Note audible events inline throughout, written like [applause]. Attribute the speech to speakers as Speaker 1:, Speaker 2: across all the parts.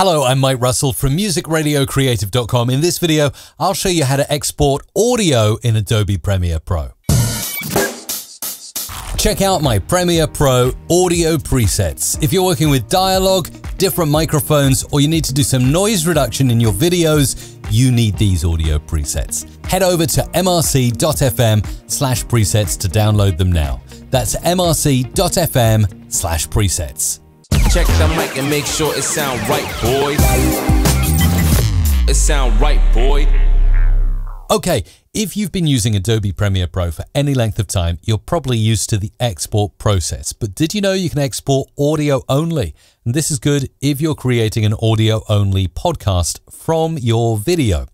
Speaker 1: Hello, I'm Mike Russell from musicradiocreative.com. In this video, I'll show you how to export audio in Adobe Premiere Pro. Check out my Premiere Pro audio presets. If you're working with dialogue, different microphones, or you need to do some noise reduction in your videos, you need these audio presets. Head over to mrc.fm slash presets to download them now. That's mrc.fm slash presets. Check the mic and make sure it sound right, boy. It sound right, boy. Okay, if you've been using Adobe Premiere Pro for any length of time, you're probably used to the export process. But did you know you can export audio only? And this is good if you're creating an audio only podcast from your video.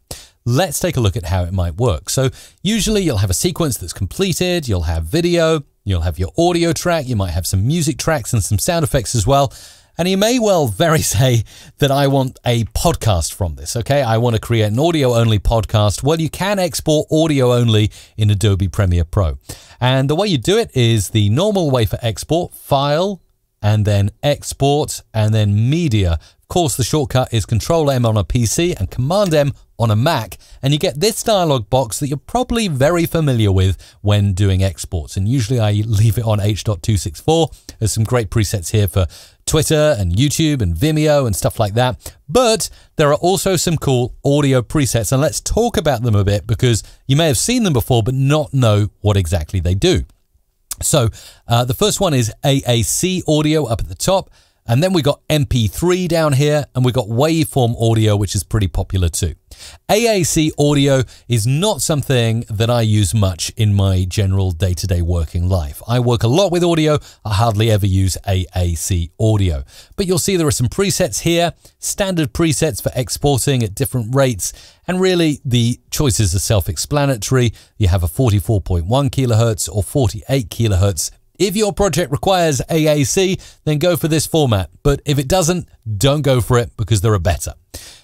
Speaker 1: Let's take a look at how it might work. So usually you'll have a sequence that's completed, you'll have video, You'll have your audio track, you might have some music tracks and some sound effects as well. And you may well very [laughs] say that I want a podcast from this, okay? I want to create an audio only podcast. Well, you can export audio only in Adobe Premiere Pro. And the way you do it is the normal way for export file, and then export and then media. Of course, the shortcut is Control M on a PC and Command M on a Mac, and you get this dialog box that you're probably very familiar with when doing exports. And usually I leave it on H.264. There's some great presets here for Twitter and YouTube and Vimeo and stuff like that. But there are also some cool audio presets, and let's talk about them a bit because you may have seen them before but not know what exactly they do. So uh, the first one is AAC audio up at the top. And then we got MP3 down here and we got waveform audio, which is pretty popular too. AAC audio is not something that I use much in my general day to day working life. I work a lot with audio, I hardly ever use AAC audio. But you'll see there are some presets here, standard presets for exporting at different rates, and really the choices are self explanatory. You have a 44.1 kilohertz or 48 kilohertz if your project requires AAC, then go for this format, but if it doesn't, don't go for it because there are better.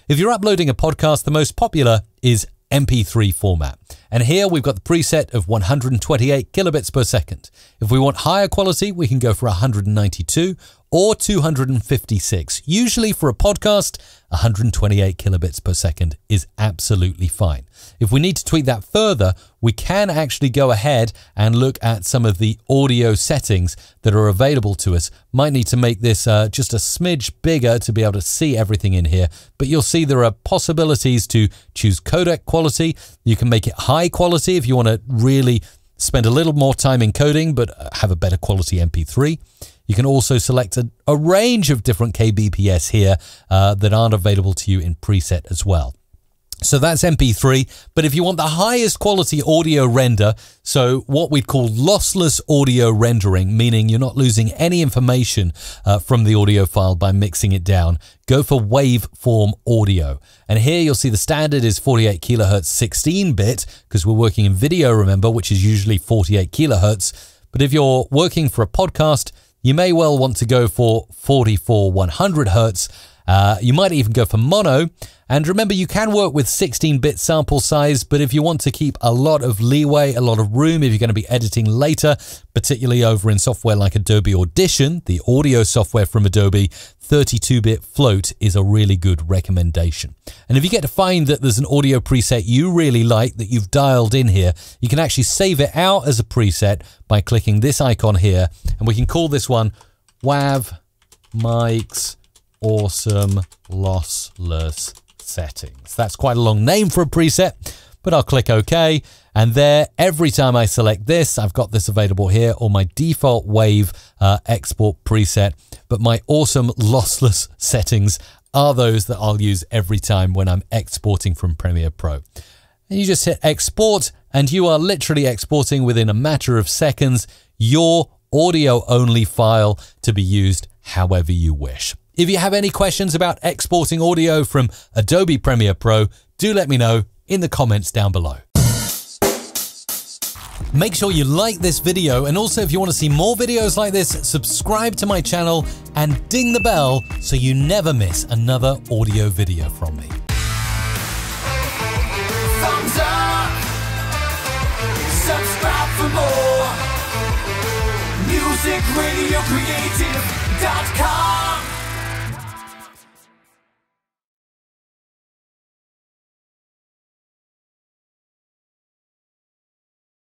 Speaker 1: If you're uploading a podcast, the most popular is MP3 format. And here we've got the preset of 128 kilobits per second. If we want higher quality, we can go for 192 or 256. Usually for a podcast, 128 kilobits per second is absolutely fine. If we need to tweak that further, we can actually go ahead and look at some of the audio settings that are available to us. Might need to make this uh, just a smidge bigger to be able to see everything in here, but you'll see there are possibilities to choose codec quality. You can make it high quality if you want to really spend a little more time encoding but have a better quality MP3. You can also select a, a range of different kbps here uh, that aren't available to you in preset as well. So that's MP3. But if you want the highest quality audio render, so what we'd call lossless audio rendering, meaning you're not losing any information uh, from the audio file by mixing it down, go for waveform audio. And here you'll see the standard is 48 kilohertz 16 bit, because we're working in video, remember, which is usually 48 kilohertz. But if you're working for a podcast, you may well want to go for 44 100 hertz. Uh, you might even go for mono. And remember, you can work with 16-bit sample size, but if you want to keep a lot of leeway, a lot of room, if you're going to be editing later, particularly over in software like Adobe Audition, the audio software from Adobe, 32-bit float is a really good recommendation. And if you get to find that there's an audio preset you really like that you've dialed in here, you can actually save it out as a preset by clicking this icon here, and we can call this one WAV Mics awesome lossless settings. That's quite a long name for a preset, but I'll click OK. And there, every time I select this, I've got this available here or my default wave uh, export preset. But my awesome lossless settings are those that I'll use every time when I'm exporting from Premiere Pro. And you just hit export and you are literally exporting within a matter of seconds your audio only file to be used however you wish. If you have any questions about exporting audio from Adobe Premiere Pro, do let me know in the comments down below. Make sure you like this video and also if you want to see more videos like this, subscribe to my channel and ding the bell so you never miss another audio video from me. Thumbs up, subscribe for more, musicradiocreative.com